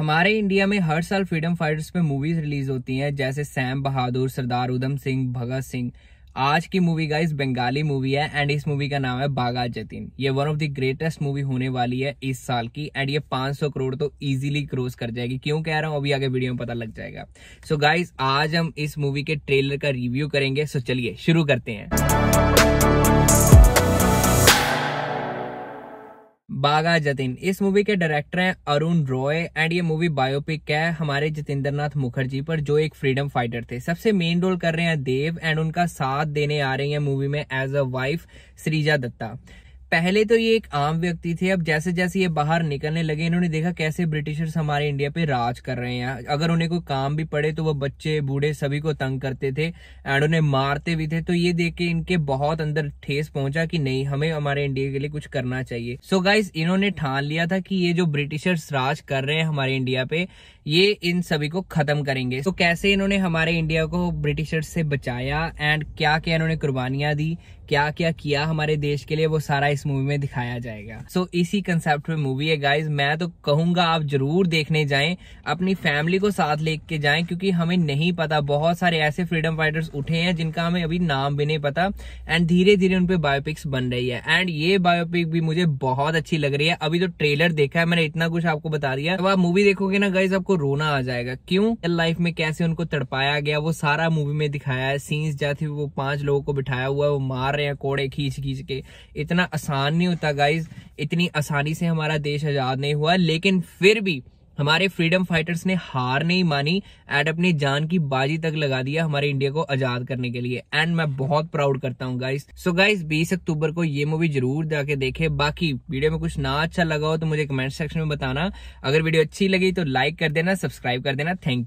हमारे इंडिया में हर साल फ्रीडम फाइटर्स पे मूवीज रिलीज होती हैं जैसे सैम बहादुर सरदार उधम सिंह भगत सिंह आज की मूवी गाइस बंगाली मूवी है एंड इस मूवी का नाम है बागा जतीन ये one of the greatest movie होने वाली है इस साल की एंड ये 500 करोड़ तो इजीली क्रॉस कर जाएगी क्यों कह रहा हूँ अभी आगे वीडियो में पता लग जाएगा सो so गाइस आज हम इस मूवी के ट्रेलर का रिव्यू करेंगे सो so चलिए शुरू करते हैं बागा जतिन इस मूवी के डायरेक्टर हैं अरुण रॉय एंड ये मूवी बायोपिक है हमारे जितेंद्र नाथ मुखर्जी पर जो एक फ्रीडम फाइटर थे सबसे मेन रोल कर रहे हैं देव एंड उनका साथ देने आ रही है मूवी में as a wife Srija Dutta पहले तो ये एक आम व्यक्ति थे अब जैसे जैसे ये बाहर निकलने लगे इन्होंने देखा कैसे ब्रिटिशर्स हमारे इंडिया पे राज कर रहे हैं अगर उन्हें कोई काम भी पड़े तो वो बच्चे बूढ़े सभी को तंग करते थे एंड उन्हें मारते भी थे तो ये देख के इनके बहुत अंदर ठेस पहुंचा कि नहीं हमें हमारे इंडिया के लिए कुछ करना चाहिए सो so गाइज इन्होंने ठान लिया था कि ये जो ब्रिटिशर्स राज कर रहे हैं हमारे इंडिया पे ये इन सभी को खत्म करेंगे तो so कैसे इन्होंने हमारे इंडिया को ब्रिटिशर्स से बचाया एंड क्या क्या इन्होंने कुर्बानियां दी क्या क्या किया हमारे देश के लिए वो सारा इस मूवी में दिखाया जाएगा सो so, इसी कंसेप्ट में मूवी है गाइज मैं तो कहूंगा आप जरूर देखने जाएं अपनी फैमिली को साथ लेके जाएं क्योंकि हमें नहीं पता बहुत सारे ऐसे फ्रीडम फाइटर्स उठे हैं जिनका हमें अभी नाम भी नहीं पता एंड धीरे धीरे उनपे बायोपिक्स बन रही है एंड ये बायोपिक भी मुझे बहुत अच्छी लग रही है अभी तो ट्रेलर देखा है मैंने इतना कुछ आपको बता दिया अब तो आप मूवी देखोगे ना गाइज आपको रोना आ जाएगा क्यों लाइफ में कैसे उनको तड़पाया गया वो सारा मूवी में दिखाया है सीन्स जाती वो पांच लोगों को बिठाया हुआ है वो मार रहे हैं कोड़े खींच खींच के इतना आसान नहीं होता गाइज इतनी आसानी से हमारा देश आजाद नहीं हुआ लेकिन फिर भी हमारे फ्रीडम फाइटर्स ने हार नहीं मानी एंड अपनी जान की बाजी तक लगा दिया हमारे इंडिया को आजाद करने के लिए एंड मैं बहुत प्राउड करता हूँ गाइस सो गाइस 20 अक्टूबर को ये मूवी जरूर जाके देखे बाकी वीडियो में कुछ ना अच्छा लगा हो तो मुझे कमेंट सेक्शन में बताना अगर वीडियो अच्छी लगी तो लाइक कर देना सब्सक्राइब कर देना थैंक यू